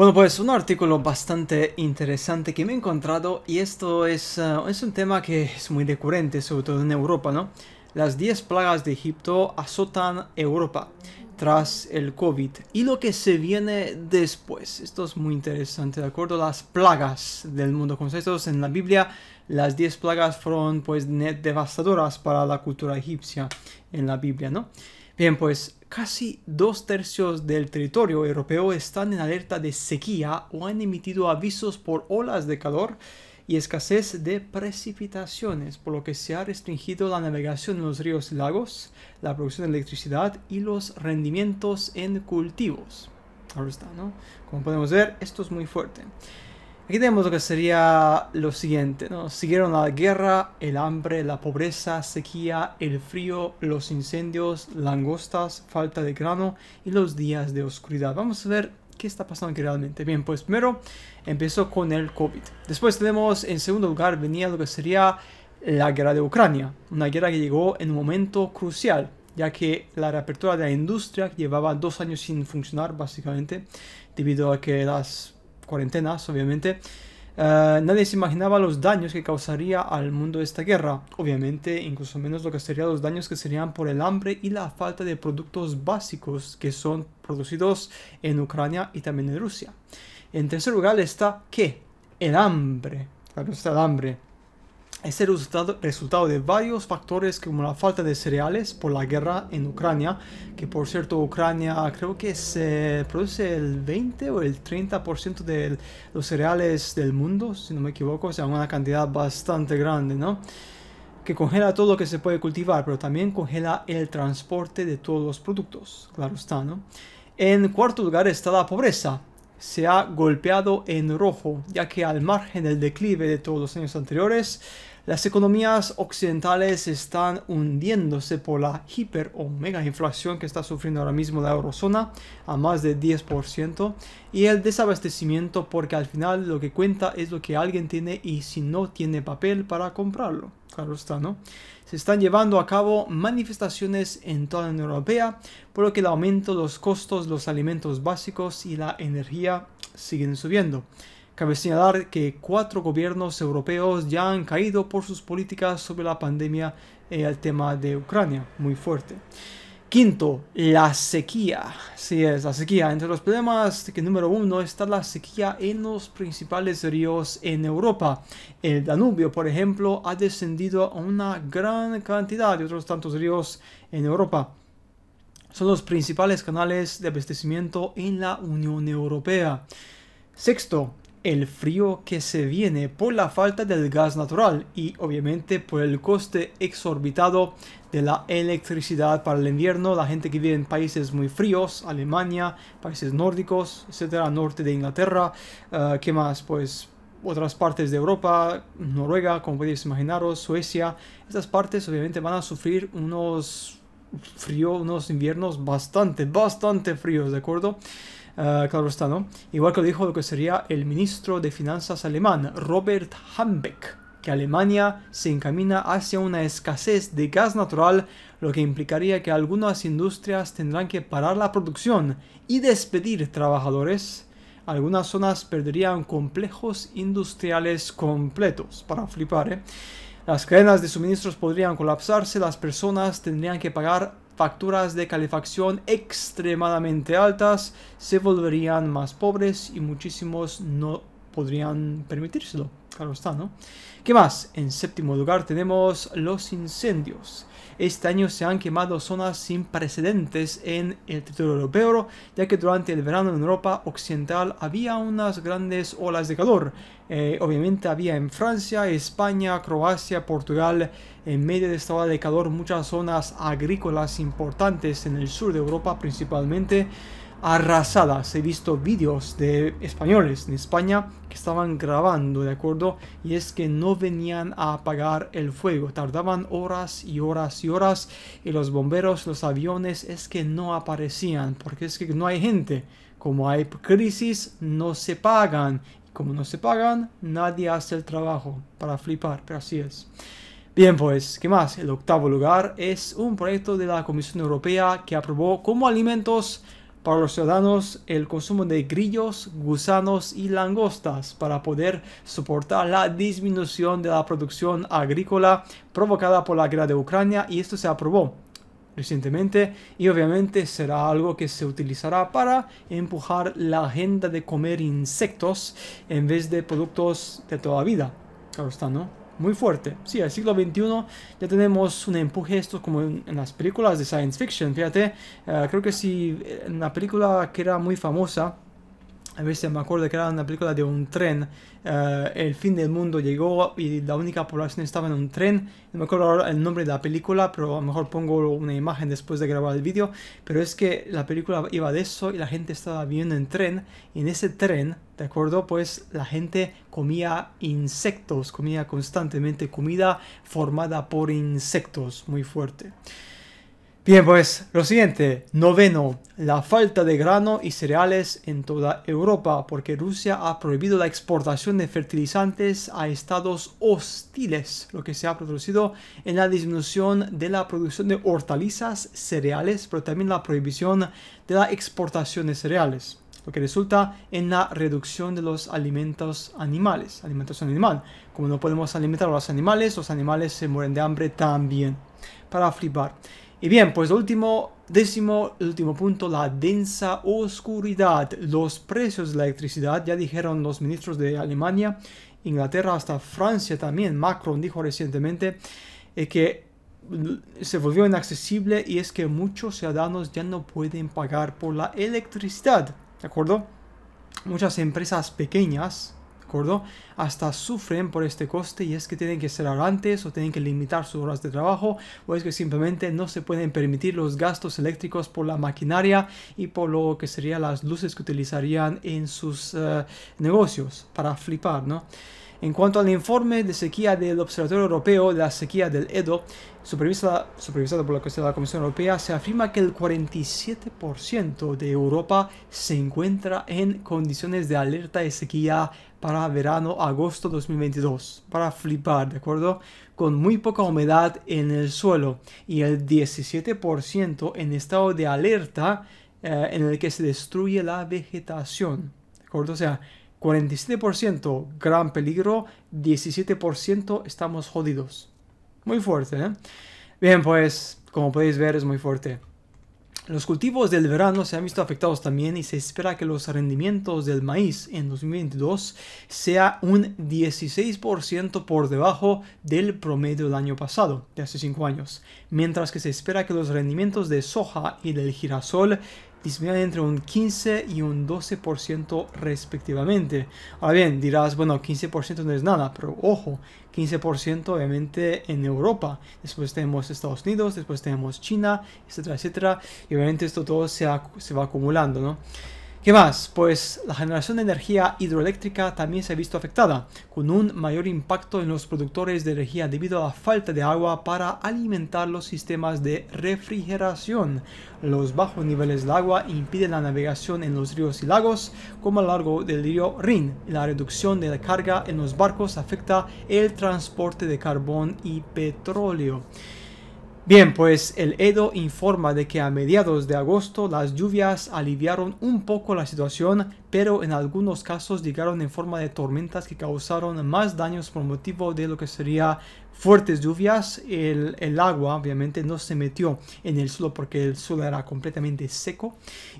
Bueno, pues un artículo bastante interesante que me he encontrado y esto es, eh, es un tema que es muy recurrente, sobre todo en Europa, ¿no? las 10 plagas de Egipto azotan Europa tras el COVID y lo que se viene después. Esto es muy interesante, ¿de acuerdo? Las plagas del mundo. Como estos en la Biblia, las 10 plagas fueron pues devastadoras para la cultura egipcia en la Biblia, ¿no? Bien, pues casi dos tercios del territorio europeo están en alerta de sequía o han emitido avisos por olas de calor y escasez de precipitaciones, por lo que se ha restringido la navegación en los ríos y lagos, la producción de electricidad y los rendimientos en cultivos. Ahora está, ¿no? Como podemos ver, esto es muy fuerte. Aquí tenemos lo que sería lo siguiente, ¿no? Siguieron la guerra, el hambre, la pobreza, sequía, el frío, los incendios, langostas, falta de grano y los días de oscuridad. Vamos a ver ¿qué está pasando aquí realmente? Bien, pues primero empezó con el COVID. Después tenemos, en segundo lugar, venía lo que sería la guerra de Ucrania, una guerra que llegó en un momento crucial, ya que la reapertura de la industria llevaba dos años sin funcionar, básicamente, debido a que las cuarentenas, obviamente, eh, nadie se imaginaba los daños que causaría al mundo esta guerra, obviamente incluso menos lo que serían los daños que serían por el hambre y la falta de productos básicos que son producidos en Ucrania y también en Rusia. En tercer lugar está ¿Qué? el hambre, claro está el hambre, es el resultado, resultado, de varios factores como la falta de cereales por la guerra en Ucrania, que por cierto Ucrania creo que se produce el 20 o el 30% de los cereales del mundo, si no me equivoco, o sea, una cantidad bastante grande, ¿no? que congela todo lo que se puede cultivar, pero también congela el transporte de todos los productos, claro está, ¿no? En cuarto lugar está la pobreza. Se ha golpeado en rojo, ya que al margen del declive de todos los años anteriores, las economías occidentales están hundiéndose por la hiper o mega inflación que está sufriendo ahora mismo la eurozona a más de 10% y el desabastecimiento porque al final lo que cuenta es lo que alguien tiene y si no tiene papel para comprarlo. Claro está, ¿no? Se están llevando a cabo manifestaciones en toda la Unión Europea, por lo que el aumento de los costos, los alimentos básicos y la energía siguen subiendo. Cabe señalar que cuatro gobiernos europeos ya han caído por sus políticas sobre la pandemia y eh, el tema de Ucrania, muy fuerte. Quinto, la sequía. Sí, es la sequía. Entre los problemas que número uno está la sequía en los principales ríos en Europa. El Danubio, por ejemplo, ha descendido a una gran cantidad de otros tantos ríos en Europa. Son los principales canales de abastecimiento en la Unión Europea. Sexto, el frío que se viene por la falta del gas natural y obviamente por el coste exorbitado de la electricidad para el invierno. La gente que vive en países muy fríos, Alemania, países nórdicos, etcétera, norte de Inglaterra, eh, ¿qué más? Pues otras partes de Europa, Noruega, como podéis imaginaros, Suecia, estas partes obviamente van a sufrir unos fríos, unos inviernos bastante, bastante fríos, ¿de acuerdo? Eh, claro está, ¿no? Igual que lo dijo lo que sería el ministro de Finanzas alemán, Robert Hambeck, que Alemania se encamina hacia una escasez de gas natural, lo que implicaría que algunas industrias tendrán que parar la producción y despedir trabajadores. Algunas zonas perderían complejos industriales completos, para flipar, ¿eh? Las cadenas de suministros podrían colapsarse, las personas tendrían que pagar facturas de calefacción extremadamente altas, se volverían más pobres y muchísimos no podrían permitírselo claro ¿no? ¿Qué más? En séptimo lugar tenemos los incendios. Este año se han quemado zonas sin precedentes en el territorio europeo, ya que durante el verano en Europa Occidental había unas grandes olas de calor. Eh, obviamente había en Francia, España, Croacia, Portugal, en medio de esta ola de calor muchas zonas agrícolas importantes en el sur de Europa principalmente arrasadas. He visto vídeos de españoles en España que estaban grabando, ¿de acuerdo? Y es que no venían a apagar el fuego. Tardaban horas y horas y horas. Y los bomberos, los aviones, es que no aparecían. Porque es que no hay gente. Como hay crisis, no se pagan. Y como no se pagan, nadie hace el trabajo. Para flipar, pero así es. Bien, pues, ¿qué más? El octavo lugar es un proyecto de la Comisión Europea que aprobó como alimentos para los ciudadanos el consumo de grillos, gusanos y langostas para poder soportar la disminución de la producción agrícola provocada por la guerra de Ucrania y esto se aprobó recientemente y obviamente será algo que se utilizará para empujar la agenda de comer insectos en vez de productos de toda vida. Claro está, ¿no? muy fuerte. Sí, el siglo XXI ya tenemos un empuje esto como en, las películas de science fiction, fíjate. Ah, creo que si sí, en película que era muy famosa, a ver si me acuerdo que era una película de un tren. Eh, el fin del mundo llegó y la única población estaba en un tren. No me acuerdo ahora el nombre de la película, pero a lo mejor pongo una imagen después de grabar el vídeo. Pero es que la película iba de eso y la gente estaba viviendo en tren. Y en ese tren, ¿de acuerdo? Pues la gente comía insectos, comía constantemente comida formada por insectos, muy fuerte. Bien, pues lo siguiente, noveno, la falta de grano y cereales en toda Europa, porque Rusia ha prohibido la exportación de fertilizantes a estados hostiles, lo que se ha producido en la disminución de la producción de hortalizas, cereales, pero también la prohibición de la exportación de cereales, lo que resulta en la reducción de los alimentos animales, alimentación animal. Como no podemos alimentar a los animales, los animales se mueren de hambre también, para flipar. Y bien, pues último, décimo, último punto, la densa oscuridad. Los precios de la electricidad, ya dijeron los ministros de Alemania, Inglaterra, hasta Francia también. Macron dijo recientemente eh, que se volvió inaccesible y es que muchos ciudadanos ya no pueden pagar por la electricidad, ¿de acuerdo? Muchas empresas pequeñas hasta sufren por este coste y es que tienen que cerrar antes o tienen que limitar sus horas de trabajo o es que simplemente no se pueden permitir los gastos eléctricos por la maquinaria y por lo que serían las luces que utilizarían en sus eh, negocios para flipar, ¿no? En cuanto al informe de sequía del Observatorio Europeo de la Sequía del Edo, supervisado, supervisado por la Comisión Europea, se afirma que el 47% de Europa se encuentra en condiciones de alerta de sequía para verano agosto 2022, para flipar, ¿de acuerdo? Con muy poca humedad en el suelo y el 17% en estado de alerta eh, en el que se destruye la vegetación, ¿de acuerdo? O sea, 47% gran peligro, 17% estamos jodidos. Muy fuerte, ¿eh? Bien, pues como podéis ver es muy fuerte. Los cultivos del verano se han visto afectados también y se espera que los rendimientos del maíz en 2022 sea un 16% por debajo del promedio del año pasado, de hace 5 años, mientras que se espera que los rendimientos de soja y del girasol disminuyen entre un 15 y un 12% respectivamente. Ahora bien, dirás, bueno, 15% no es nada, pero ojo, 15% obviamente en Europa. Después tenemos Estados Unidos, después tenemos China, etcétera, etcétera. Y obviamente esto todo se, se va acumulando, ¿no? ¿Qué más? Pues la generación de energía hidroeléctrica también se ha visto afectada, con un mayor impacto en los productores de energía debido a la falta de agua para alimentar los sistemas de refrigeración. Los bajos niveles de agua impiden la navegación en los ríos y lagos, como a lo largo del río Rin. La reducción de la carga en los barcos afecta el transporte de carbón y petróleo. Bien, pues el Edo informa de que a mediados de agosto las lluvias aliviaron un poco la situación, pero en algunos casos llegaron en forma de tormentas que causaron más daños por motivo de lo que sería fuertes lluvias. El, agua obviamente no se metió en el suelo porque el suelo era completamente seco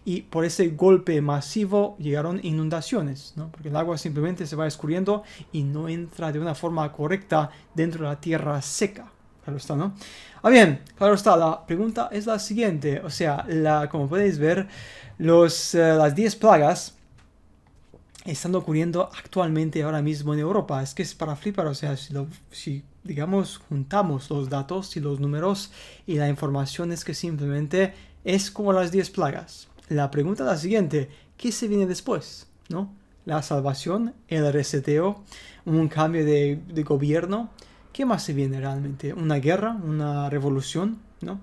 y por ese golpe masivo llegaron inundaciones, porque el agua simplemente se va escurriendo y no entra de una forma correcta dentro de la tierra seca. Claro está, ¿no? Ah, bien, claro está, la pregunta es la siguiente. O sea, la, como podéis ver, los, eh, las 10 plagas están ocurriendo actualmente ahora mismo en Europa. Es que es para flipar, o sea, si, digamos juntamos los datos y los números y la información es que simplemente es como las 10 plagas. La pregunta es la siguiente, ¿qué se viene después? ¿No? La salvación, el reseteo, un cambio de, de gobierno, ¿qué más se viene realmente? ¿Una guerra? ¿Una revolución? ¿No?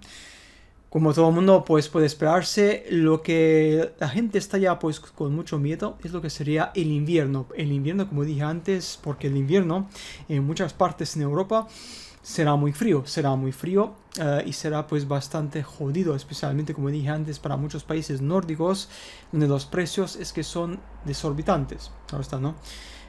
Como todo el mundo pues, puede esperarse, lo que la gente está ya pues, con mucho miedo es lo que sería el invierno. El invierno, como dije antes, porque el invierno en muchas partes en Europa será muy frío, será muy frío eh, y será pues bastante jodido, especialmente como dije antes para muchos países nórdicos, donde los precios es que son desorbitantes. Ahora está, ¿no?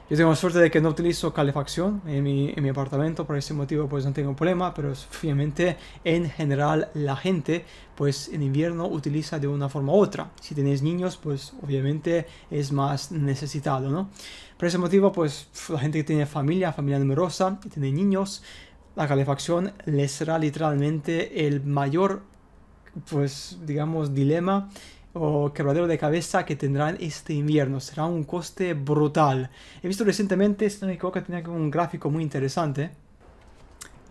Yo tengo suerte de que no utilizo calefacción en mi, en mi apartamento, por ese motivo pues no tengo problema, pero obviamente en general la gente pues en invierno utiliza de una forma u otra. Si tenéis niños pues obviamente es más necesitado, ¿no? Por ese motivo pues la gente que tiene familia, familia numerosa, que tiene niños, la calefacción les será literalmente el mayor pues digamos dilema o quebradero de cabeza que tendrán este invierno. Será un coste brutal. He visto recientemente, si no me equivoco, tenía un gráfico muy interesante.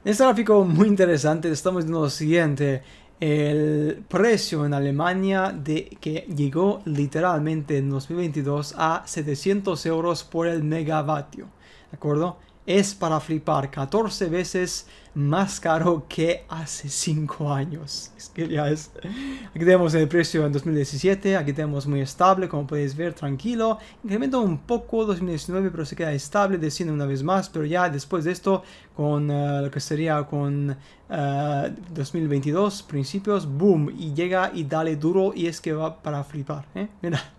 Este gráfico muy interesante estamos viendo lo siguiente. El precio en Alemania de que llegó literalmente en 2022 a 700 euros por el megavatio. ¿De acuerdo? es para flipar 14 veces más caro que hace 5 años. Es que ya es. Aquí tenemos el precio en 2017, aquí tenemos muy estable, como podéis ver, tranquilo. incremento un poco 2019, pero se queda estable, desciende una vez más, pero ya después de esto, con eh, lo que sería con 2022, eh, principios, boom, y llega y dale duro y es que va para flipar. ¿eh? Mira.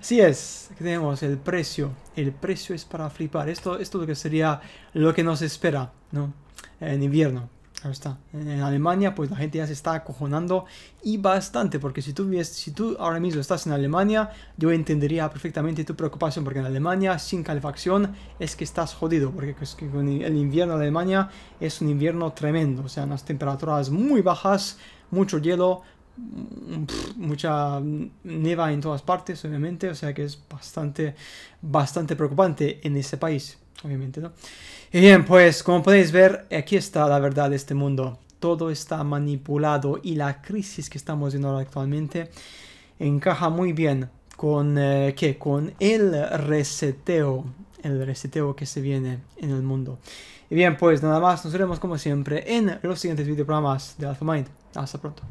Así es, aquí tenemos el precio. El precio es para flipar. Esto, esto lo que sería lo que nos espera, ¿no? En invierno. está. En Alemania, pues la gente ya se está acojonando y bastante, porque si tú, si tú ahora mismo estás en Alemania, yo entendería perfectamente tu preocupación, porque en Alemania sin calefacción es que estás jodido, porque es que el invierno en Alemania es un invierno tremendo, o sea, unas temperaturas muy bajas, mucho hielo, Mm, mucha neva en todas partes, obviamente, o sea que es bastante, bastante preocupante en ese país, obviamente, ¿no? Y bien, pues como podéis ver, aquí está la verdad de este mundo. Todo está manipulado y la crisis que estamos viendo actualmente encaja muy bien con, eh, ¿qué? con el reseteo, el reseteo que se viene en el mundo. Y bien, pues nada más, nos veremos como siempre en los siguientes programas de AlphaMind. Hasta pronto.